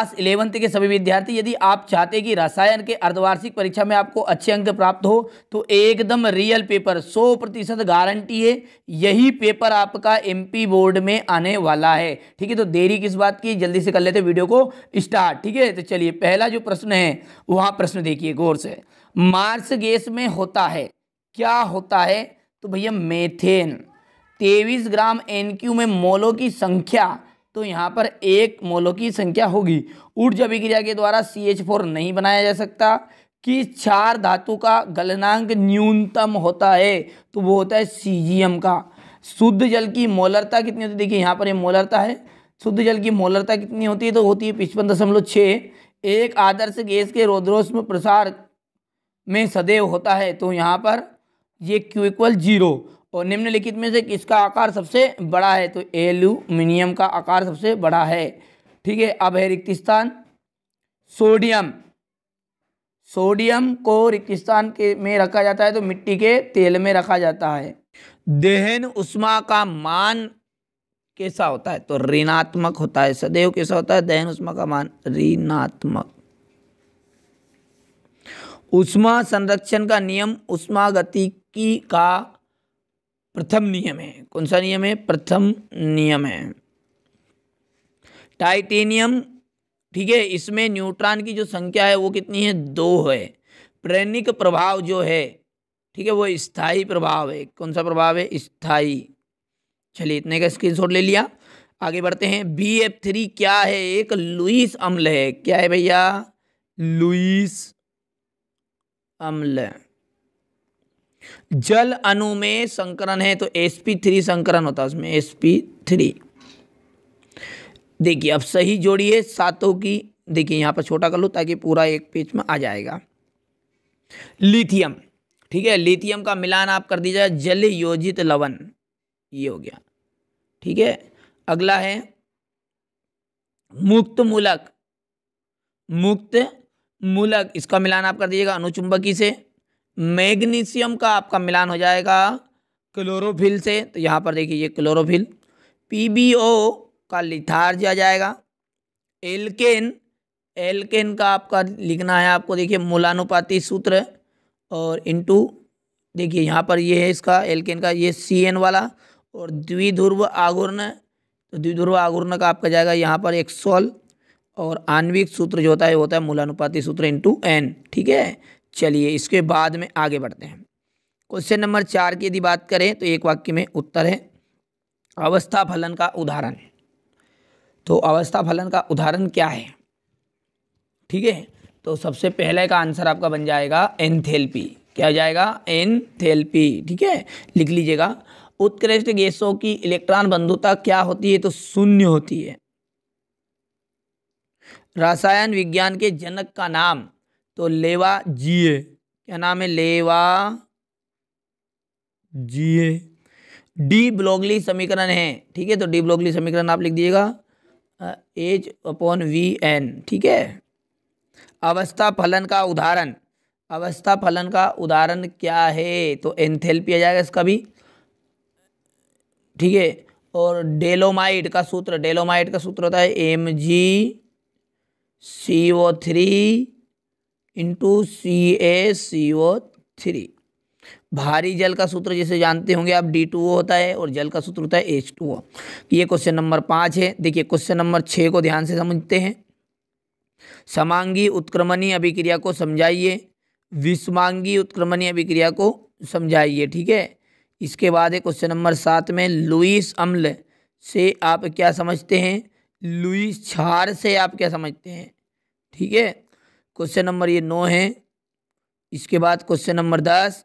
class eleventh के सभी विद्यार्थी यदि आप चाहते कि रसायन के अर्धवार्षिक परीक्षा में आपको अच्छे अंक प्राप्त हो तो एकदम रियल पेपर सौ प्रतिशत गारंटी है यही पेपर आपका एमपी बोर्ड में आने वाला है ठीक है तो देरी किस बात की जल्दी से कर लेते वीडियो को स्टार्ट ठीक है तो चलिए पहला जो प्रश्न है वहाँ प्रश्न देखिए गौर से मार्स गैस में होता है क्या होता है तो भैया मेथेन तेईस ग्राम एनक्यू में मोलों की संख्या तो यहाँ पर एक मोलो की संख्या होगी ऊर्जा अभिक्रिया के द्वारा सी एच फोर नहीं बनाया जा सकता कि चार धातु का गलनांक न्यूनतम होता है तो वो होता है सी का शुद्ध जल की मोलरता कितनी होती है देखिए यहाँ पर ये यह मोलरता है शुद्ध जल की मोलरता कितनी होती है तो होती है पचपन दशमलव छः एक आदर्श गैस के रोद्रोस्म प्रसार में सदैव होता है तो यहाँ पर ये क्यू इक्वल जीरो और निम्नलिखित में से किसका आकार सबसे बड़ा है तो एल्यूमिनियम का आकार सबसे बड़ा है ठीक है अब है रिक्त स्थान सोडियम सोडियम को रिक्त स्थान के में रखा जाता है तो मिट्टी के तेल में रखा जाता है दहन उष्मा का मान कैसा होता है तो ऋणात्मक होता है सदैव कैसा होता है दहन उष्मा का मान ऋणात्मक उष्मा संरक्षण का नियम उष्मा गति की का प्रथम नियम है कौन सा नियम है प्रथम नियम है टाइटेनियम ठीक है इसमें न्यूट्रॉन की जो संख्या है वो कितनी है दो है प्रेरणिक प्रभाव जो है ठीक है वो स्थाई प्रभाव है कौन सा प्रभाव है स्थाई चलिए इतने का स्क्रीनशॉट ले लिया आगे बढ़ते हैं बी एफ थ्री क्या है एक लुइस अम्ल है क्या है भैया लुइस अम्ल जल अणु में संकरण है तो एस पी थ्री संकरण होता है उसमें एस पी थ्री देखिए अब सही जोड़िए सातों की देखिए यहाँ पर छोटा कर लो ताकि पूरा एक पेज में आ जाएगा लिथियम ठीक है लिथियम का मिलान आप कर दीजिए जल योजित लवण ये हो गया ठीक है अगला है मुक्त मूलक मुक्त मूलक इसका मिलान आप कर दीजिएगा अनुचुंबकी से मैग्नीशियम का आपका मिलान हो जाएगा क्लोरोफिल से तो यहाँ पर देखिए ये क्लोरोफिल पीबीओ का लिथार्ज आ जाएगा एल्केन एल्केन का आपका लिखना है आपको देखिए मूलानुपाती सूत्र और इंटू देखिए यहाँ पर ये है इसका एल्केन का ये सी एन वाला और द्विध्रुव आगुर्ण तो द्विध्रुव आगुर्ण का आपका जाएगा यहाँ पर एक सोल और आणविक सूत्र जो होता है होता है मूलानुपाती सूत्र इंटू एन ठीक है चलिए इसके बाद में आगे बढ़ते हैं क्वेश्चन नंबर चार की यदि बात करें तो एक वाक्य में उत्तर है अवस्था फलन का उदाहरण तो अवस्था फलन का उदाहरण क्या है ठीक है तो सबसे पहले का आंसर आपका बन जाएगा एनथेल्पी क्या हो जाएगा एनथेल्पी ठीक है लिख लीजिएगा उत्कृष्ट गैसों की इलेक्ट्रॉन बंधुता क्या होती है तो शून्य होती है रसायन विज्ञान के जनक का नाम तो लेवा जिए क्या नाम है लेवा जिए डी ब्लॉगली समीकरण है ठीक है तो डी ब्लॉगली समीकरण आप लिख दिएगा एच अपॉन वी एन ठीक है अवस्था फलन का उदाहरण अवस्था फलन का उदाहरण क्या है तो एंथेल आ जाएगा इसका भी ठीक है और डेलोमाइट का सूत्र डेलोमाइट का सूत्र होता है M G C O three into C A C O three भारी जल का सूत्र जिसे जानते होंगे आप डी टू ओ होता है और जल का सूत्र होता है एच टू ओ ये क्वेश्चन नंबर पाँच है देखिए क्वेश्चन नंबर छः को ध्यान से समझते हैं समांगी उत्क्रमणीय अभिक्रिया को समझाइए विषमांगी उत्क्रमणीय अभिक्रिया को समझाइए ठीक है इसके बाद है क्वेश्चन नंबर सात में लुइस अम्ल से आप क्या समझते हैं लुइस क्षार से आप क्या समझते हैं ठीक है क्वेश्चन नंबर ये नौ है इसके बाद क्वेश्चन नंबर दस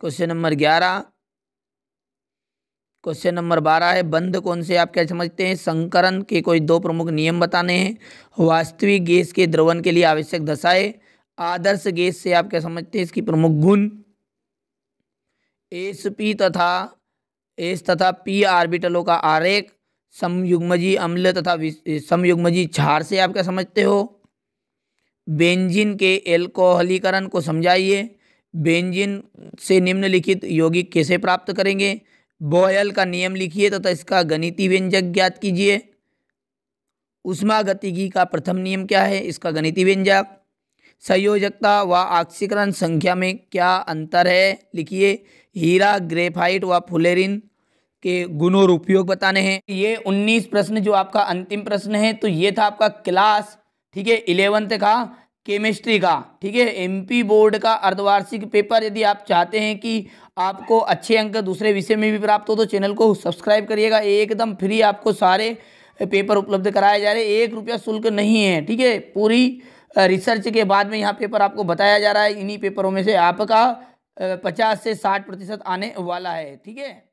क्वेश्चन नंबर ग्यारह क्वेश्चन नंबर बारह है बंध कौन से आप क्या समझते हैं संकरण के कोई दो प्रमुख नियम बताने हैं वास्तविक गैस के द्रवण के लिए आवश्यक दशाएं आदर्श गैस से आप क्या समझते हैं इसकी प्रमुख गुण एस पी तथा एस तथा पी आर्बिटलों का आरेख समयुग्मजी अम्ल तथा समयुग्मजी क्षार से आप क्या समझते हो बेंजिन के एल्कोहलीकरण को समझाइए बेंजिन से निम्नलिखित यौगिक कैसे प्राप्त करेंगे बोयल का नियम लिखिए तथा इसका गणितीय व्यंजक ज्ञात कीजिए उष्मा गतिकी का प्रथम नियम क्या है इसका गणितीय व्यंजक संयोजकता व आक्सीकरण संख्या में क्या अंतर है लिखिए हीरा ग्रेफाइट व फुलेरिन के गुण और उपयोग बताने हैं ये उन्नीस प्रश्न जो आपका अंतिम प्रश्न है तो ये था आपका क्लास ठीक है इलेवंथ का केमिस्ट्री का ठीक है एमपी बोर्ड का अर्धवार्षिक पेपर यदि आप चाहते हैं कि आपको अच्छे अंक दूसरे विषय में भी प्राप्त हो तो चैनल को सब्सक्राइब करिएगा एकदम फ्री आपको सारे पेपर उपलब्ध कराए जा रहे हैं एक रुपया शुल्क नहीं है ठीक है पूरी रिसर्च के बाद में यहाँ पेपर आपको बताया जा रहा है इन्हीं पेपरों में से आपका पचास से साठ प्रतिशत आने वाला है ठीक है